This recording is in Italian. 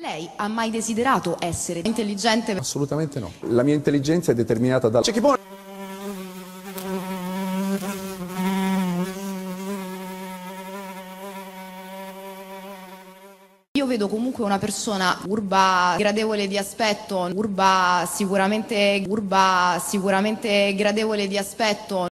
Lei ha mai desiderato essere intelligente? Assolutamente no. La mia intelligenza è determinata dal... Io vedo comunque una persona urba, gradevole di aspetto, urba sicuramente, urba sicuramente gradevole di aspetto.